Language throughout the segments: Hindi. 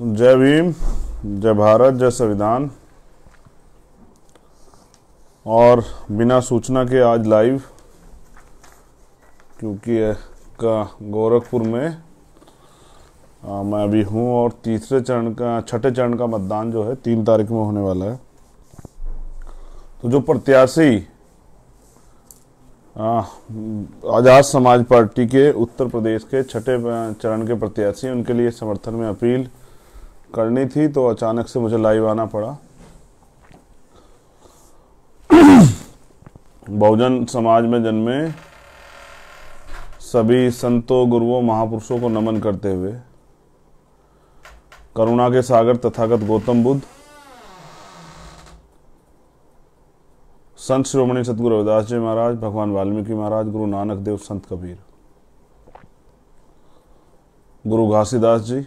जय भीम जय भारत जय संविधान और बिना सूचना के आज लाइव क्योंकि का गोरखपुर में आ, मैं अभी हूँ और तीसरे चरण का छठे चरण का मतदान जो है तीन तारीख में होने वाला है तो जो प्रत्याशी आज़ाद समाज पार्टी के उत्तर प्रदेश के छठे चरण के प्रत्याशी उनके लिए समर्थन में अपील करनी थी तो अचानक से मुझे लाइव आना पड़ा बहुजन समाज में जन्मे सभी संतों गुरुओं महापुरुषों को नमन करते हुए करुणा के सागर तथागत गौतम बुद्ध संत श्रोमणी सतगुरु रविदास जी महाराज भगवान वाल्मीकि महाराज गुरु नानक देव संत कबीर गुरु घासीदास जी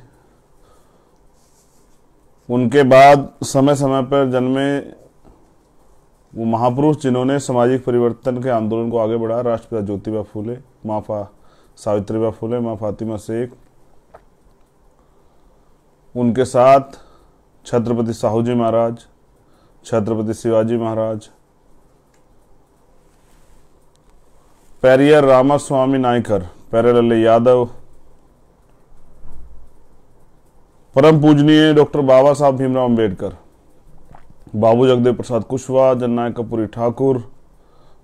उनके बाद समय समय पर जन्मे वो महापुरुष जिन्होंने सामाजिक परिवर्तन के आंदोलन को आगे बढ़ाया राष्ट्रपिता ज्योतिबा फूले माँ फा सावित्रीबा फूले माँ फातिमा शेख उनके साथ छत्रपति साहू जी महाराज छत्रपति शिवाजी महाराज पैरियर रामा स्वामी नायकर पेरेल यादव परम पूजनीय डॉक्टर बाबा साहब भीमराव अम्बेडकर बाबू जगदेव प्रसाद कुशवाहा जननायक कपूरी ठाकुर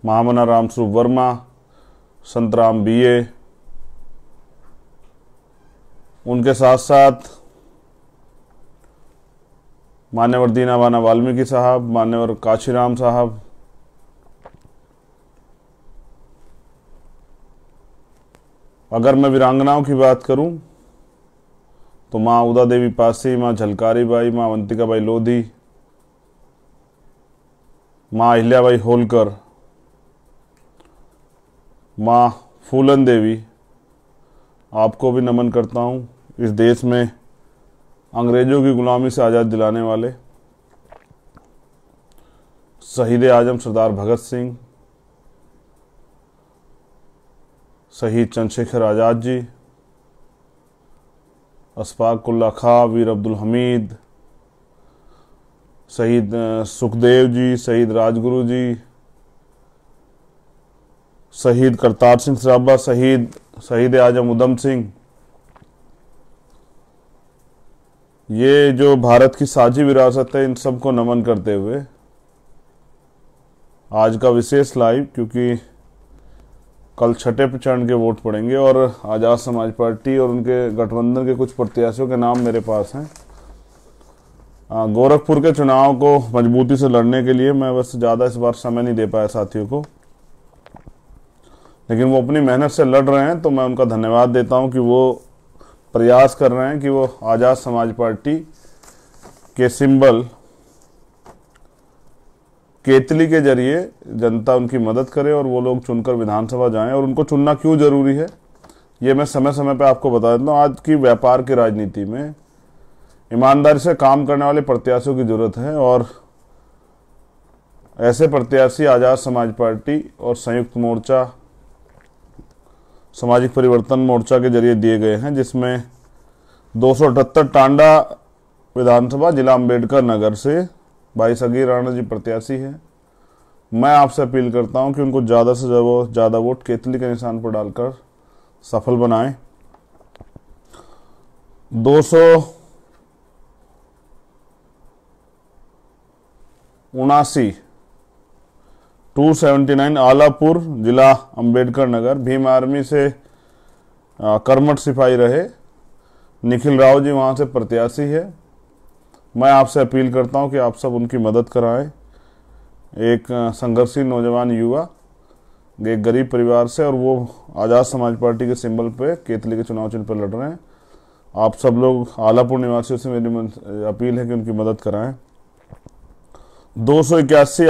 महामना राम स्वरूप वर्मा संतराम बीए उनके साथ साथ मान्यवर दीनावाना वाल्मीकि साहब मान्यवर काशीराम साहब अगर मैं वीरांगनाओं की बात करूं तो माँ उदा देवी पासी माँ झलकारी बाई माँ अवंतिका बाई लोधी माँ अहिल्याबाई होलकर माँ फूलन देवी आपको भी नमन करता हूँ इस देश में अंग्रेज़ों की गुलामी से आज़ाद दिलाने वाले शहीद आजम सरदार भगत सिंह शहीद चंद्रशेखर आज़ाद जी अशफाकुल्ला खा वीर अब्दुल हमीद शहीद सुखदेव जी शहीद राजगुरु जी शहीद करतार सिंह सराबा शहीद शहीद आजम उधम सिंह ये जो भारत की साझी विरासत है इन सबको नमन करते हुए आज का विशेष लाइव क्योंकि कल छठे चरण के वोट पड़ेंगे और आज़ाद समाज पार्टी और उनके गठबंधन के कुछ प्रत्याशियों के नाम मेरे पास हैं गोरखपुर के चुनाव को मजबूती से लड़ने के लिए मैं बस ज़्यादा इस बार समय नहीं दे पाया साथियों को लेकिन वो अपनी मेहनत से लड़ रहे हैं तो मैं उनका धन्यवाद देता हूँ कि वो प्रयास कर रहे हैं कि वो आज़ाद समाज पार्टी के सिंबल केतली के जरिए जनता उनकी मदद करे और वो लोग चुनकर विधानसभा जाएं और उनको चुनना क्यों जरूरी है ये मैं समय समय पर आपको बता देता हूँ आज की व्यापार की राजनीति में ईमानदारी से काम करने वाले प्रत्याशियों की जरूरत है और ऐसे प्रत्याशी आज़ाद समाज पार्टी और संयुक्त मोर्चा सामाजिक परिवर्तन मोर्चा के जरिए दिए गए हैं जिसमें दो टांडा विधानसभा जिला अम्बेडकर नगर से भाई सगीर राणा जी प्रत्याशी हैं मैं आपसे अपील करता हूं कि उनको ज़्यादा से ज़्यादा वोट केतली के निशान पर डालकर सफल बनाएं 200 उनासी टू सेवेंटी नाइन आलापुर जिला अंबेडकर नगर भीम आर्मी से कर्मठ सिपाही रहे निखिल राव जी वहां से प्रत्याशी है मैं आपसे अपील करता हूं कि आप सब उनकी मदद कराएं एक संघर्षी नौजवान युवा एक गरीब परिवार से और वो आज़ाद समाज पार्टी के सिंबल पे केतली के चुनाव चिन्ह पर लड़ रहे हैं आप सब लोग आलापुर निवासियों से मेरी अपील है कि उनकी मदद कराएं दो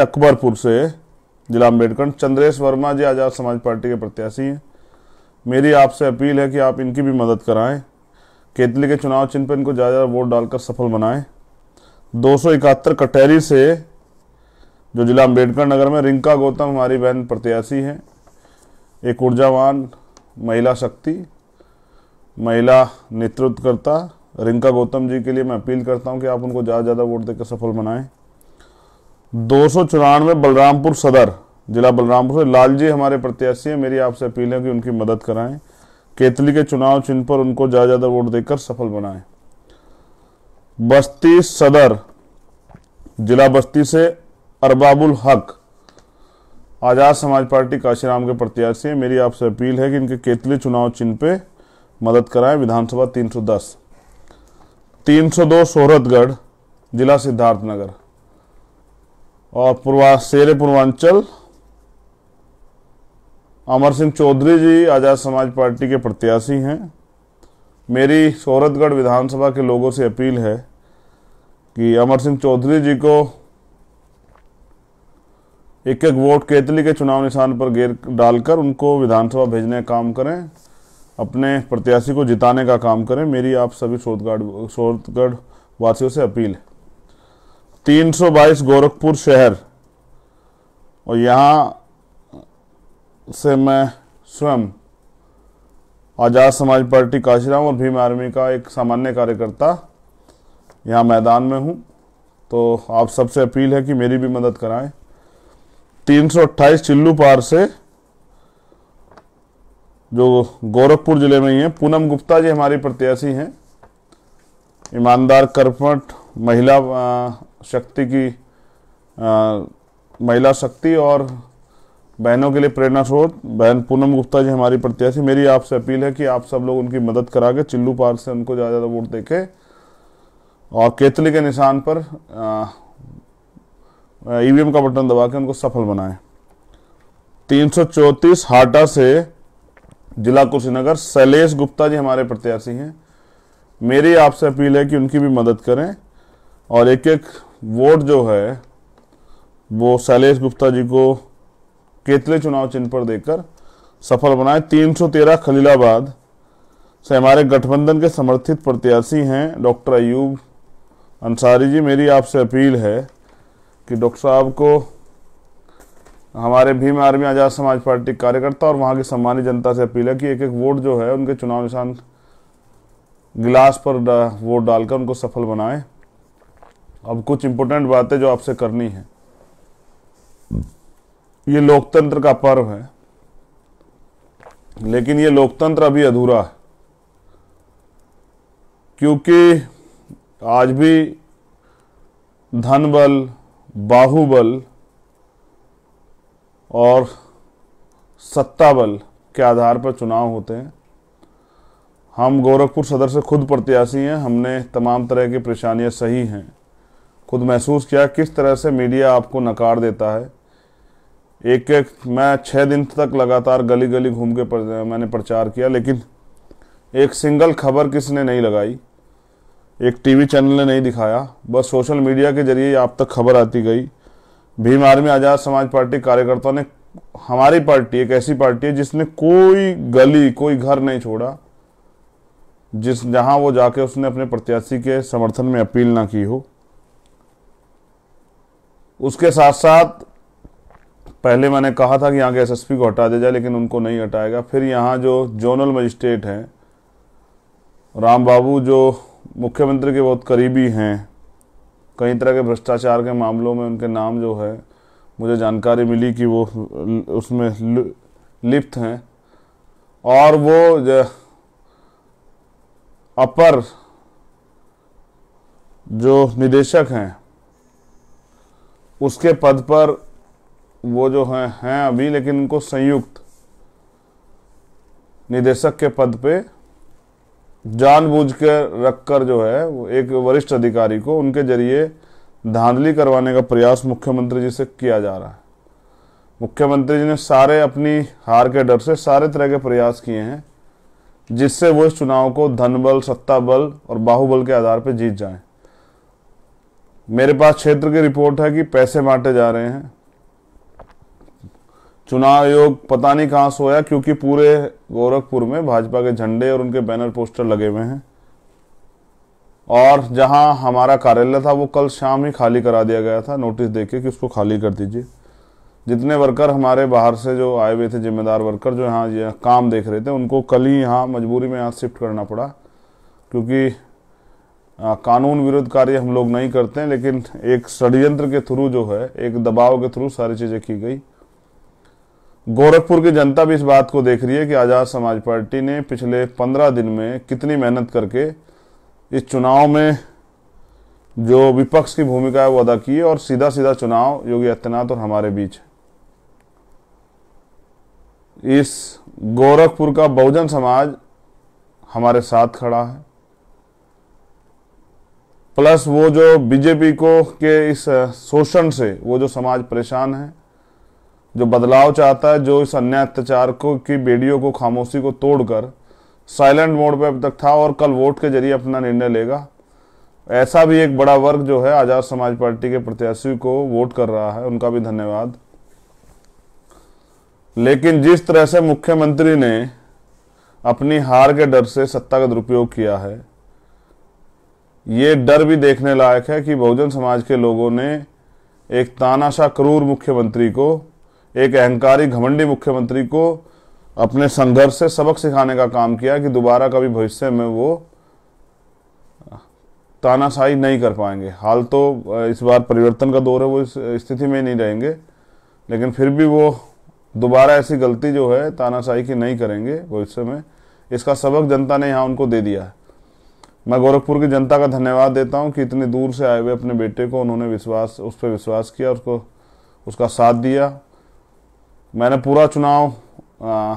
अकबरपुर से जिला अम्बेडकर चंद्रेश वर्मा जी आज़ाद समाज पार्टी के प्रत्याशी हैं मेरी आपसे अपील है कि आप इनकी भी मदद कराएं केतली के चुनाव चिन्ह पर इनको ज़्यादा वोट डालकर सफल बनाएं दो कटहरी से जो जिला अम्बेडकर नगर में रिंका गौतम हमारी बहन प्रत्याशी हैं एक ऊर्जावान महिला शक्ति महिला नेतृत्वकर्ता रिंका गौतम जी के लिए मैं अपील करता हूं कि आप उनको ज़्यादा ज़्यादा वोट देकर सफल बनाएं दो सौ चौरानवे बलरामपुर सदर जिला बलरामपुर से लाल जी हमारे प्रत्याशी हैं मेरी आपसे अपील है कि उनकी मदद कराएं केतली के चुनाव चिन्ह पर उनको ज़्यादा ज़्यादा वोट देकर सफल बनाएं बस्ती सदर जिला बस्ती से अरबाबुल हक आज़ाद समाज पार्टी काशीराम के प्रत्याशी मेरी आपसे अपील है कि इनके केतली चुनाव चिन्ह पे मदद कराएं विधानसभा 310 302 सोहरतगढ़ जिला सिद्धार्थनगर और पूर्वा शेर पूर्वांचल अमर सिंह चौधरी जी आज़ाद समाज पार्टी के प्रत्याशी हैं मेरी सोहरतगढ़ विधानसभा के लोगों से अपील है कि अमर सिंह चौधरी जी को एक एक वोट केतली के चुनाव निशान पर गेर डालकर उनको विधानसभा भेजने का काम करें अपने प्रत्याशी को जिताने का काम करें मेरी आप सभी शोधगढ़ सोतगढ़ वासियों से अपील है 322 गोरखपुर शहर और यहाँ से मैं स्वयं आज़ाद समाज पार्टी काशीराम और भीम आर्मी का एक सामान्य कार्यकर्ता यहाँ मैदान में हूँ तो आप सबसे अपील है कि मेरी भी मदद कराएं 328 चिल्लू पार से जो गोरखपुर जिले में ही है पूनम गुप्ता जी हमारी प्रत्याशी हैं ईमानदार कर्पट महिला शक्ति की महिला शक्ति और बहनों के लिए प्रेरणा स्रोत बहन पूनम गुप्ता जी हमारी प्रत्याशी मेरी आपसे अपील है कि आप सब लोग उनकी मदद करा के चिल्लू पार से उनको ज़्यादा ज़्यादा वोट देखें और केतली के निशान पर ईवीएम का बटन दबा के उनको सफल बनाए तीन हाटा से जिला कुशीनगर शैलेश गुप्ता जी हमारे प्रत्याशी हैं मेरी आपसे अपील है कि उनकी भी मदद करें और एक एक वोट जो है वो शैलेश गुप्ता जी को केतले चुनाव चिन्ह पर देकर सफल बनाए 313 खलीलाबाद से हमारे गठबंधन के समर्थित प्रत्याशी हैं डॉक्टर अयूब अंसारी जी मेरी आपसे अपील है कि डॉक्टर साहब को हमारे भीम आर्मी आज़ाद समाज पार्टी कार्यकर्ता और वहाँ की सम्मानित जनता से अपील है कि एक एक वोट जो है उनके चुनाव निशान गिलास पर डा, वोट डालकर उनको सफल बनाएं अब कुछ इम्पोर्टेंट बातें जो आपसे करनी है ये लोकतंत्र का पर्व है लेकिन ये लोकतंत्र अभी अधूरा है क्योंकि तो आज भी धन बल बाहुबल और सत्ता बल के आधार पर चुनाव होते हैं हम गोरखपुर सदर से खुद प्रत्याशी हैं हमने तमाम तरह की परेशानियां सही हैं खुद महसूस किया किस तरह से मीडिया आपको नकार देता है एक एक मैं छः दिन तक लगातार गली गली घूम के पर, मैंने प्रचार किया लेकिन एक सिंगल खबर किसी ने नहीं लगाई एक टीवी चैनल ने नहीं दिखाया बस सोशल मीडिया के जरिए आप तक खबर आती गई भीम आर्मी आज़ाद समाज पार्टी कार्यकर्ताओं ने हमारी पार्टी एक ऐसी पार्टी है जिसने कोई गली कोई घर नहीं छोड़ा जिस जहां वो जाके उसने अपने प्रत्याशी के समर्थन में अपील ना की हो उसके साथ साथ पहले मैंने कहा था कि यहाँ के एसएसपी को हटा दिया जाए लेकिन उनको नहीं हटाएगा फिर यहाँ जो जोनल मजिस्ट्रेट हैं राम बाबू जो मुख्यमंत्री के बहुत करीबी हैं कई तरह के भ्रष्टाचार के मामलों में उनके नाम जो है मुझे जानकारी मिली कि वो उसमें लिप्त हैं और वो अपर जो निदेशक हैं उसके पद पर वो जो हैं हैं अभी लेकिन उनको संयुक्त निदेशक के पद पे कर रख रखकर जो है वो एक वरिष्ठ अधिकारी को उनके जरिए धांधली करवाने का प्रयास मुख्यमंत्री जी से किया जा रहा है मुख्यमंत्री जी ने सारे अपनी हार के डर से सारे तरह के प्रयास किए हैं जिससे वो इस चुनाव को धन बल सत्ता बल और बाहुबल के आधार पर जीत जाएं। मेरे पास क्षेत्र की रिपोर्ट है कि पैसे बांटे जा रहे हैं चुनाव आयोग पता नहीं कहाँ सोया क्योंकि पूरे गोरखपुर में भाजपा के झंडे और उनके बैनर पोस्टर लगे हुए हैं और जहां हमारा कार्यालय था वो कल शाम ही खाली करा दिया गया था नोटिस देके कि उसको खाली कर दीजिए जितने वर्कर हमारे बाहर से जो आए हुए थे जिम्मेदार वर्कर जो यहाँ ये काम देख रहे थे उनको कल ही यहाँ मजबूरी में यहाँ शिफ्ट करना पड़ा क्योंकि आ, कानून विरुद्ध कार्य हम लोग नहीं करते हैं लेकिन एक षड्यंत्र के थ्रू जो है एक दबाव के थ्रू सारी चीज़ें की गई गोरखपुर की जनता भी इस बात को देख रही है कि आज़ाद समाज पार्टी ने पिछले पंद्रह दिन में कितनी मेहनत करके इस चुनाव में जो विपक्ष की भूमिका है वो अदा की है और सीधा सीधा चुनाव योगी आदित्यनाथ और हमारे बीच इस गोरखपुर का बहुजन समाज हमारे साथ खड़ा है प्लस वो जो बीजेपी को के इस शोषण से वो जो समाज परेशान है जो बदलाव चाहता है जो इस अन्याय अत्याचार को की बेडियों को खामोशी को तोड़कर साइलेंट मोड पे अब तक था और कल वोट के जरिए अपना निर्णय लेगा ऐसा भी एक बड़ा वर्ग जो है आज़ाद समाज पार्टी के प्रत्याशी को वोट कर रहा है उनका भी धन्यवाद लेकिन जिस तरह से मुख्यमंत्री ने अपनी हार के डर से सत्ता का दुरुपयोग किया है ये डर भी देखने लायक है कि बहुजन समाज के लोगों ने एक तानाशाह क्रूर मुख्यमंत्री को एक अहंकारी घमंडी मुख्यमंत्री को अपने संघर्ष से सबक सिखाने का काम किया कि दोबारा कभी भविष्य में वो तानाशाही नहीं कर पाएंगे हाल तो इस बार परिवर्तन का दौर है वो इस स्थिति में नहीं रहेंगे लेकिन फिर भी वो दोबारा ऐसी गलती जो है तानाशाही की नहीं करेंगे भविष्य में इसका सबक जनता ने यहाँ उनको दे दिया है मैं गोरखपुर की जनता का धन्यवाद देता हूँ कि इतनी दूर से आए हुए अपने बेटे को उन्होंने विश्वास उस पर विश्वास किया उसको उसका साथ दिया मैंने पूरा चुनाव आ,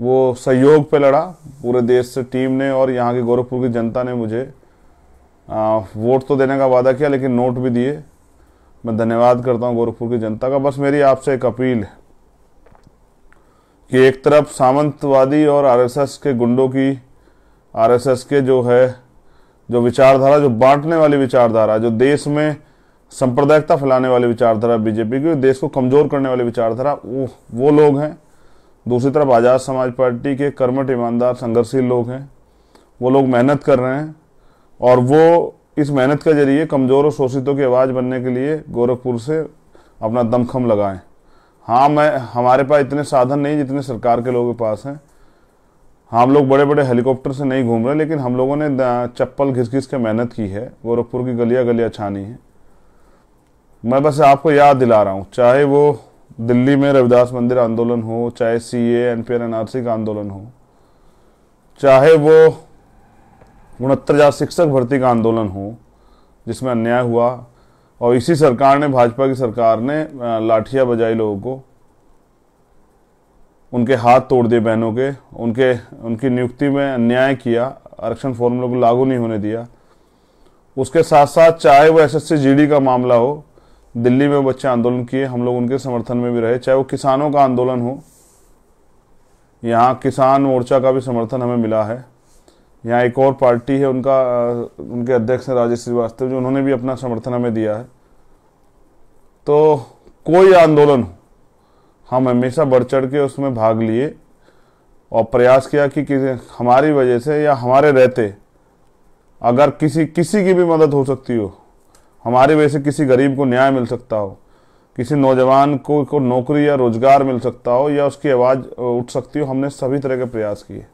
वो सहयोग पे लड़ा पूरे देश से टीम ने और यहाँ के गोरखपुर की जनता ने मुझे आ, वोट तो देने का वादा किया लेकिन नोट भी दिए मैं धन्यवाद करता हूँ गोरखपुर की जनता का बस मेरी आपसे एक अपील है कि एक तरफ सामंतवादी और आरएसएस के गुंडों की आरएसएस के जो है जो विचारधारा जो बांटने वाली विचारधारा जो देश में सांप्रदायिकता फैलाने वाले विचारधारा बीजेपी की देश को कमजोर करने वाले विचारधारा वो वो लोग हैं दूसरी तरफ आज़ाद समाज पार्टी के कर्मठ ईमानदार संघर्षशील लोग हैं वो लोग मेहनत कर रहे हैं और वो इस मेहनत के जरिए कमज़ोर और शोषितों की आवाज़ बनने के लिए गोरखपुर से अपना दमखम लगाएं हाँ मैं हमारे पास इतने साधन नहीं जितने सरकार के लोगों के पास हैं हम लोग बड़े बड़े हेलीकॉप्टर से नहीं घूम रहे लेकिन हम लोगों ने चप्पल घिस घिस के मेहनत की है गोरखपुर की गलियाँ गलियाँ छानी है मैं बस आपको याद दिला रहा हूँ चाहे वो दिल्ली में रविदास मंदिर आंदोलन हो चाहे सी एन पी एन का आंदोलन हो चाहे वो उनहत्तर हजार शिक्षक भर्ती का आंदोलन हो जिसमें अन्याय हुआ और इसी सरकार ने भाजपा की सरकार ने लाठियां बजाई लोगों को उनके हाथ तोड़ दिए बहनों के उनके उनकी नियुक्ति में अन्याय किया आरक्षण फॉर्मूला को लागू नहीं होने दिया उसके साथ साथ चाहे वो एसएससी जीडी का मामला हो दिल्ली में बच्चे आंदोलन किए हम लोग उनके समर्थन में भी रहे चाहे वो किसानों का आंदोलन हो यहाँ किसान मोर्चा का भी समर्थन हमें मिला है यहाँ एक और पार्टी है उनका उनके अध्यक्ष हैं राजेश श्रीवास्तव जो उन्होंने भी अपना समर्थन हमें दिया है तो कोई आंदोलन हो हम हमेशा बढ़ चढ़ के उसमें भाग लिए और प्रयास किया कि, कि हमारी वजह से या हमारे रहते अगर किसी किसी की भी मदद हो सकती हो हमारे वजह से किसी गरीब को न्याय मिल सकता हो किसी नौजवान को को नौकरी या रोजगार मिल सकता हो या उसकी आवाज़ उठ सकती हो हमने सभी तरह के प्रयास किए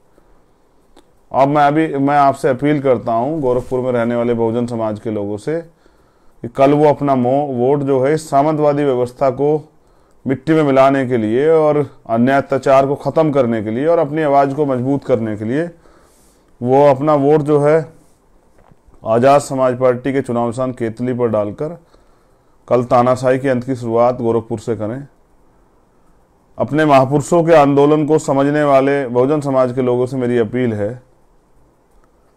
अब मैं अभी मैं आपसे अपील करता हूँ गोरखपुर में रहने वाले बहुजन समाज के लोगों से कि कल वो अपना मो वोट जो है सामंतवादी व्यवस्था को मिट्टी में मिलाने के लिए और अन्याय अत्याचार को ख़त्म करने के लिए और अपनी आवाज़ को मजबूत करने के लिए वो अपना वोट जो है आज़ाद समाज पार्टी के चुनाव निशान केतली पर डालकर कल तानाशाही के अंत की शुरुआत गोरखपुर से करें अपने महापुरुषों के आंदोलन को समझने वाले बहुजन समाज के लोगों से मेरी अपील है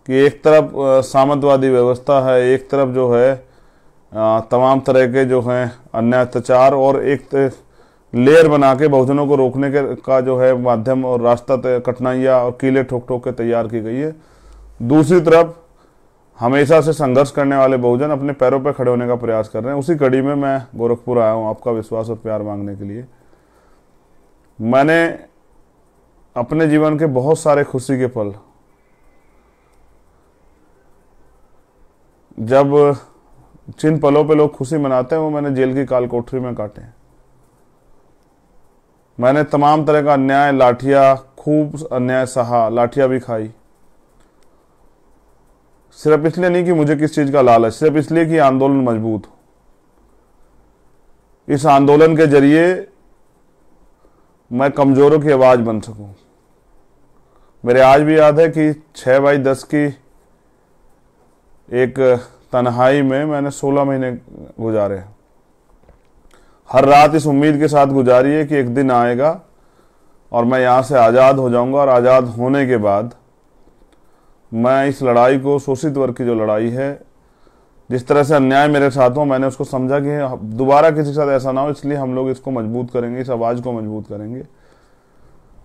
कि एक तरफ सामंतवादी व्यवस्था है एक तरफ जो है तमाम तरह के जो हैं अन्य अत्याचार और एक लेयर बना के बहुजनों को रोकने के का जो है माध्यम और रास्ता कठिनाइयाँ और कीले ठोक ठोक के तैयार की गई है दूसरी तरफ हमेशा से संघर्ष करने वाले बहुजन अपने पैरों पर पे खड़े होने का प्रयास कर रहे हैं उसी कड़ी में मैं गोरखपुर आया हूं आपका विश्वास और प्यार मांगने के लिए मैंने अपने जीवन के बहुत सारे खुशी के पल जब जिन पलों पे लोग खुशी मनाते हैं वो मैंने जेल की काल कोठरी में काटे मैंने तमाम तरह का अन्याय लाठिया खूब अन्याय सहा लाठिया भी खाई सिर्फ इसलिए नहीं कि मुझे किस चीज़ का लालच सिर्फ इसलिए कि आंदोलन मजबूत हो इस आंदोलन के जरिए मैं कमज़ोरों की आवाज़ बन सकूं मेरे आज भी याद है कि छः बाई दस की एक तन्हाई में मैंने सोलह महीने गुजारे हर रात इस उम्मीद के साथ गुजारी है कि एक दिन आएगा और मैं यहाँ से आज़ाद हो जाऊंगा और आज़ाद होने के बाद मैं इस लड़ाई को शोषित वर्ग की जो लड़ाई है जिस तरह से अन्याय मेरे साथ हो मैंने उसको समझा कि हाँ, दोबारा किसी के साथ ऐसा ना हो इसलिए हम लोग इसको मजबूत करेंगे इस आवाज़ को मजबूत करेंगे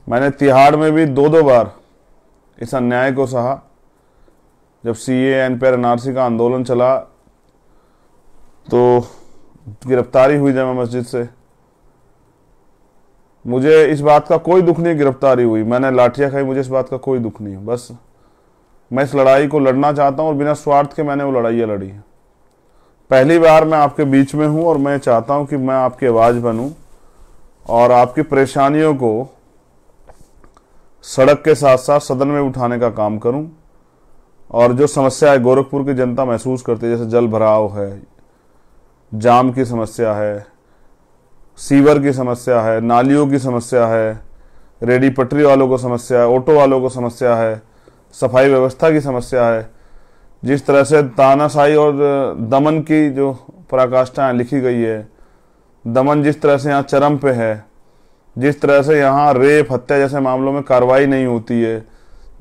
मैंने तिहाड़ में भी दो दो बार इस अन्याय को सहा जब C A N P R NRC का आंदोलन चला तो गिरफ्तारी हुई जमा मस्जिद से मुझे इस बात का कोई दुख नहीं गिरफ्तारी हुई मैंने लाठियां खाई मुझे इस बात का कोई दुख नहीं बस मैं इस लड़ाई को लड़ना चाहता हूँ और बिना स्वार्थ के मैंने वो लड़ाइयाँ लड़ी हैं पहली बार मैं आपके बीच में हूँ और मैं चाहता हूँ कि मैं आपकी आवाज़ बनूँ और आपकी परेशानियों को सड़क के साथ साथ सदन में उठाने का काम करूं और जो समस्या है गोरखपुर की जनता महसूस करती है जैसे जल भराव है जाम की समस्या है सीवर की समस्या है नालियों की समस्या है रेडी पटरी वालों को समस्या है ऑटो वालों को समस्या है सफाई व्यवस्था की समस्या है जिस तरह से तानाशाही और दमन की जो पराकाष्ठाएँ लिखी गई है दमन जिस तरह से यहाँ चरम पे है जिस तरह से यहाँ रेप हत्या जैसे मामलों में कार्रवाई नहीं होती है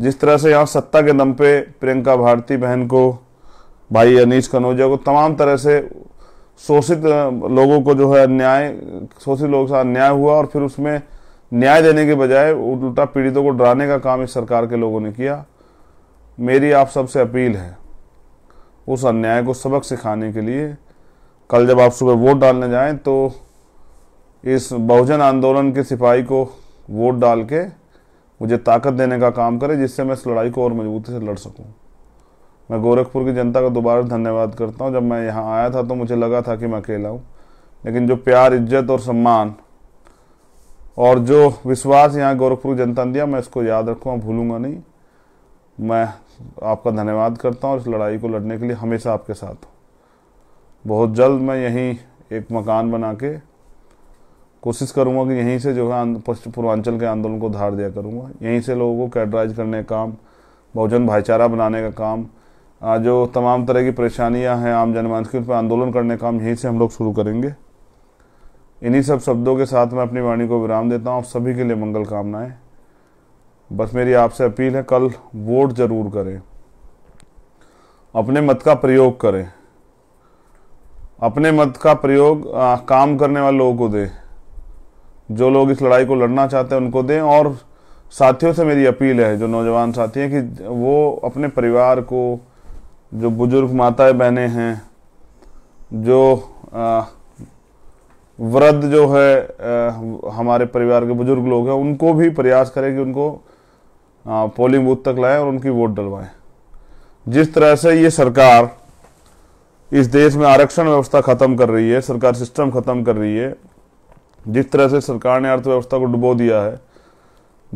जिस तरह से यहाँ सत्ता के दम पे प्रियंका भारती बहन को भाई अनिश कनौजिया को तमाम तरह से शोषित लोगों को जो है अन्याय शोषित लोगों से अन्याय हुआ और फिर उसमें न्याय देने के बजाय उल्टा पीड़ितों को डराने का काम इस सरकार के लोगों ने किया मेरी आप सबसे अपील है उस अन्याय को सबक सिखाने के लिए कल जब आप सुबह वोट डालने जाएं तो इस बहुजन आंदोलन के सिपाही को वोट डाल के मुझे ताकत देने का काम करें जिससे मैं इस लड़ाई को और मजबूती से लड़ सकूं। मैं गोरखपुर की जनता का दोबारा धन्यवाद करता हूं। जब मैं यहाँ आया था तो मुझे लगा था कि मैं अकेला हूँ लेकिन जो प्यार इज्जत और सम्मान और जो विश्वास यहाँ गोरखपुर की जनता ने दिया मैं इसको याद रखूँगा भूलूंगा नहीं मैं आपका धन्यवाद करता हूँ इस लड़ाई को लड़ने के लिए हमेशा आपके साथ हूँ बहुत जल्द मैं यहीं एक मकान बना के कोशिश करूँगा कि यहीं से जो है पूर्वांचल के आंदोलन को धार दिया करूँगा यहीं से लोगों को कैडराइज करने का काम बहुजन भाईचारा बनाने का काम जो तमाम तरह की परेशानियाँ हैं आम जनमानस की उस पर आंदोलन करने का काम यहीं से हम लोग शुरू करेंगे इन्हीं सब शब्दों के साथ मैं अपनी वाणी को विराम देता हूँ आप सभी के लिए मंगल कामनाएं बस मेरी आपसे अपील है कल वोट ज़रूर करें अपने मत का प्रयोग करें अपने मत का प्रयोग काम करने वाले लोगों को दें जो लोग इस लड़ाई को लड़ना चाहते हैं उनको दें और साथियों से मेरी अपील है जो नौजवान साथी हैं कि वो अपने परिवार को जो बुजुर्ग माताएं बहनें हैं जो वृद्ध जो है आ, हमारे परिवार के बुजुर्ग लोग हैं उनको भी प्रयास करें कि उनको हाँ, पोलिंग बूथ तक लाएं और उनकी वोट डलवाएं जिस तरह से ये सरकार इस देश में आरक्षण व्यवस्था खत्म कर रही है सरकार सिस्टम खत्म कर रही है जिस तरह से सरकार ने अर्थव्यवस्था को डुबो दिया है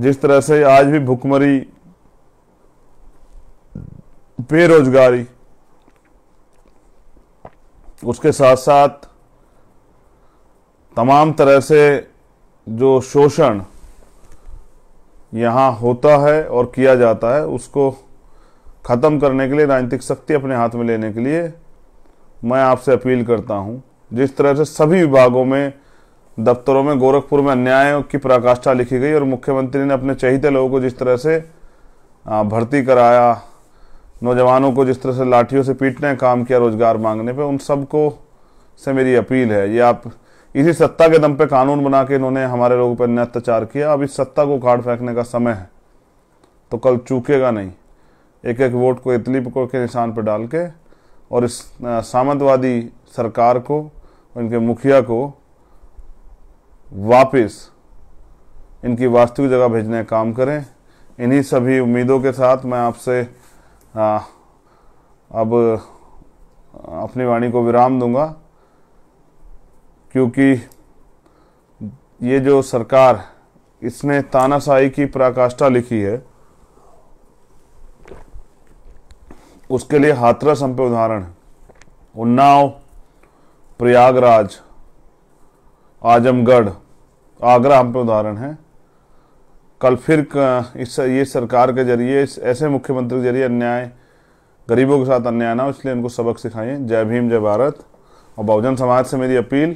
जिस तरह से आज भी भुखमरी बेरोजगारी उसके साथ साथ तमाम तरह से जो शोषण यहाँ होता है और किया जाता है उसको ख़त्म करने के लिए राजनीतिक शक्ति अपने हाथ में लेने के लिए मैं आपसे अपील करता हूँ जिस तरह से सभी विभागों में दफ्तरों में गोरखपुर में अन्याय की पराकाष्ठा लिखी गई और मुख्यमंत्री ने अपने चहिते लोगों को जिस तरह से भर्ती कराया नौजवानों को जिस तरह से लाठियों से पीटने काम किया रोजगार मांगने पे उन सबको से मेरी अपील है ये आप इसी सत्ता के दम पे कानून बना के इन्होंने हमारे लोगों पर अत्याचार किया अब इस सत्ता को काट फेंकने का समय है तो कल चूकेगा नहीं एक एक वोट को इतली पकड़ के निशान पर डाल के और इस सामंतवादी सरकार को इनके मुखिया को वापस इनकी वास्तविक जगह भेजने का काम करें इन्हीं सभी उम्मीदों के साथ मैं आपसे अब अपनी वाणी को विराम दूंगा क्योंकि ये जो सरकार इसने तानाशाही की पराकाष्ठा लिखी है उसके लिए हाथरस हम पे उदाहरण उन्नाव प्रयागराज आजमगढ़ आगरा हम पे उदाहरण है कल फिर इस ये सरकार के जरिए ऐसे मुख्यमंत्री के जरिए अन्याय गरीबों के साथ अन्याय ना हो इसलिए उनको सबक सिखाइए जय भीम जय भारत और बहुजन समाज से मेरी अपील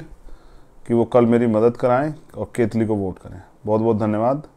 कि वो कल मेरी मदद कराएं और केतली को वोट करें बहुत बहुत धन्यवाद